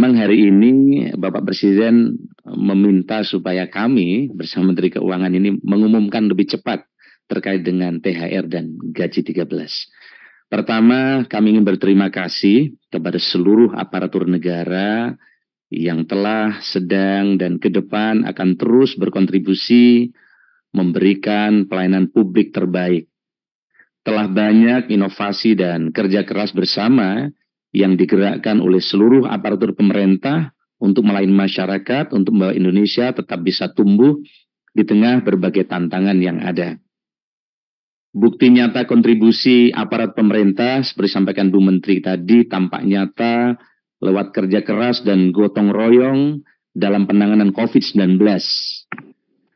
memang hari ini Bapak Presiden meminta supaya kami bersama Menteri Keuangan ini mengumumkan lebih cepat terkait dengan THR dan gaji 13. Pertama, kami ingin berterima kasih kepada seluruh aparatur negara yang telah, sedang, dan ke depan akan terus berkontribusi memberikan pelayanan publik terbaik. Telah banyak inovasi dan kerja keras bersama yang digerakkan oleh seluruh aparatur pemerintah untuk melayani masyarakat, untuk membawa Indonesia tetap bisa tumbuh di tengah berbagai tantangan yang ada. Bukti nyata kontribusi aparat pemerintah, seperti sampaikan Bu Menteri tadi, tampak nyata lewat kerja keras dan gotong royong dalam penanganan COVID-19.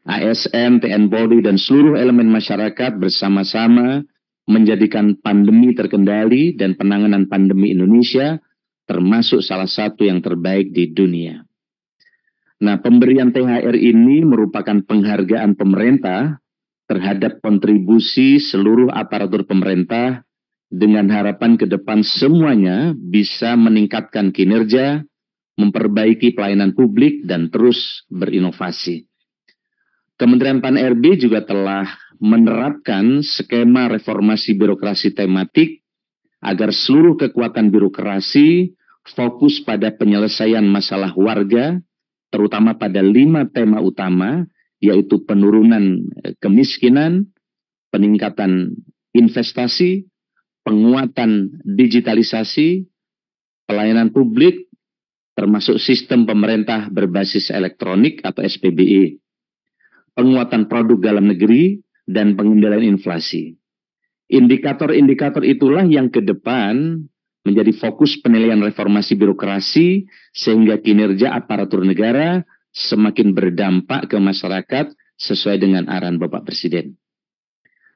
ASN, TN Polri, dan seluruh elemen masyarakat bersama-sama menjadikan pandemi terkendali dan penanganan pandemi Indonesia termasuk salah satu yang terbaik di dunia. Nah, pemberian THR ini merupakan penghargaan pemerintah terhadap kontribusi seluruh aparatur pemerintah dengan harapan ke depan semuanya bisa meningkatkan kinerja, memperbaiki pelayanan publik, dan terus berinovasi. Kementerian Pan-RB juga telah menerapkan skema reformasi birokrasi tematik agar seluruh kekuatan birokrasi fokus pada penyelesaian masalah warga, terutama pada lima tema utama, yaitu penurunan eh, kemiskinan, peningkatan investasi, penguatan digitalisasi, pelayanan publik, termasuk sistem pemerintah berbasis elektronik atau SPBE, penguatan produk dalam negeri, dan pengendalian inflasi. Indikator-indikator itulah yang ke depan menjadi fokus penilaian reformasi birokrasi sehingga kinerja aparatur negara semakin berdampak ke masyarakat sesuai dengan arahan Bapak Presiden.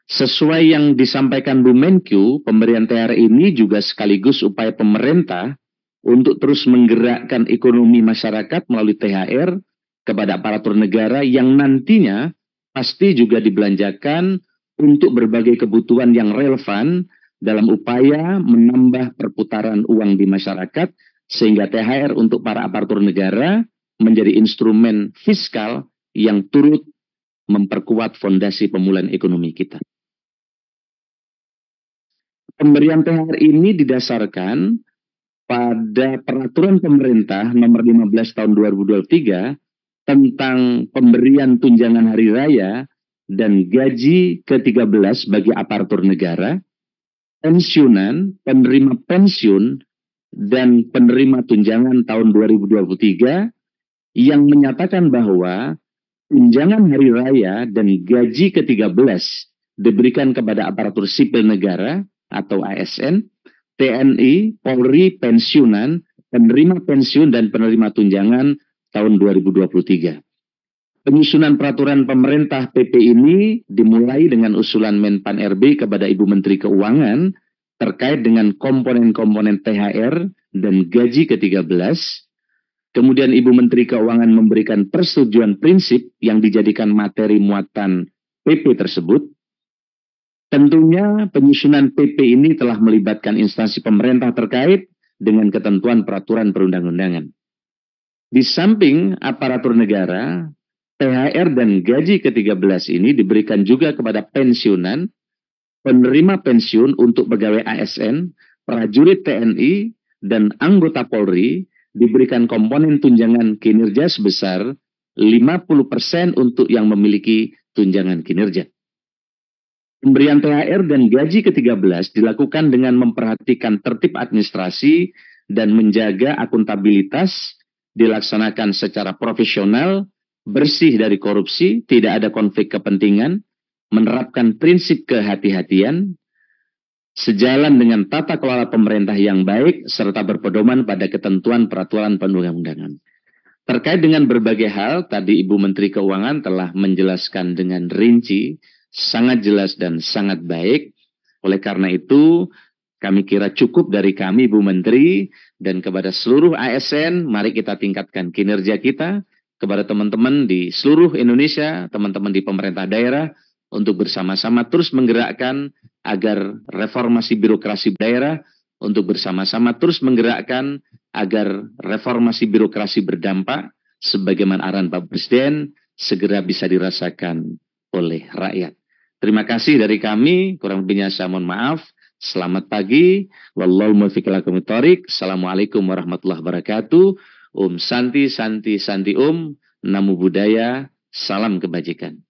Sesuai yang disampaikan Bu Menkyu, pemberian THR ini juga sekaligus upaya pemerintah untuk terus menggerakkan ekonomi masyarakat melalui THR kepada aparatur negara yang nantinya pasti juga dibelanjakan untuk berbagai kebutuhan yang relevan dalam upaya menambah perputaran uang di masyarakat sehingga THR untuk para aparatur negara menjadi instrumen fiskal yang turut memperkuat fondasi pemulihan ekonomi kita. Pemberian THR ini didasarkan pada peraturan pemerintah nomor 15 tahun 2023 tentang pemberian tunjangan hari raya dan gaji ke-13 bagi aparatur negara, pensiunan, penerima pensiun, dan penerima tunjangan tahun 2023 yang menyatakan bahwa tunjangan hari raya dan gaji ke-13 diberikan kepada aparatur sipil negara atau ASN, TNI, Polri, pensiunan, penerima pensiun, dan penerima tunjangan tahun 2023. Penyusunan peraturan pemerintah PP ini dimulai dengan usulan Menpan RB kepada Ibu Menteri Keuangan terkait dengan komponen-komponen THR dan gaji ke-13. Kemudian Ibu Menteri Keuangan memberikan persetujuan prinsip yang dijadikan materi muatan PP tersebut. Tentunya penyusunan PP ini telah melibatkan instansi pemerintah terkait dengan ketentuan peraturan perundang-undangan. Di samping aparatur negara, THR dan gaji ke-13 ini diberikan juga kepada pensiunan, penerima pensiun untuk pegawai ASN, prajurit TNI, dan anggota Polri diberikan komponen tunjangan kinerja sebesar 50% untuk yang memiliki tunjangan kinerja. Pemberian THR dan gaji ke-13 dilakukan dengan memperhatikan tertib administrasi dan menjaga akuntabilitas dilaksanakan secara profesional, bersih dari korupsi, tidak ada konflik kepentingan, menerapkan prinsip kehati-hatian, sejalan dengan tata kelola pemerintah yang baik, serta berpedoman pada ketentuan peraturan perundang-undangan. Terkait dengan berbagai hal, tadi Ibu Menteri Keuangan telah menjelaskan dengan rinci, sangat jelas dan sangat baik. Oleh karena itu, kami kira cukup dari kami, Ibu Menteri, dan kepada seluruh ASN, mari kita tingkatkan kinerja kita kepada teman-teman di seluruh Indonesia, teman-teman di pemerintah daerah, untuk bersama-sama terus menggerakkan agar reformasi birokrasi daerah, untuk bersama-sama terus menggerakkan agar reformasi birokrasi berdampak, sebagaimana arahan Pak Presiden, segera bisa dirasakan oleh rakyat. Terima kasih dari kami, kurang lebihnya saya mohon maaf. Selamat pagi. Wallahu muwaffiq Assalamualaikum warahmatullahi wabarakatuh. Om Santi Santi Santi Om. Um. Namo Buddhaya. Salam kebajikan.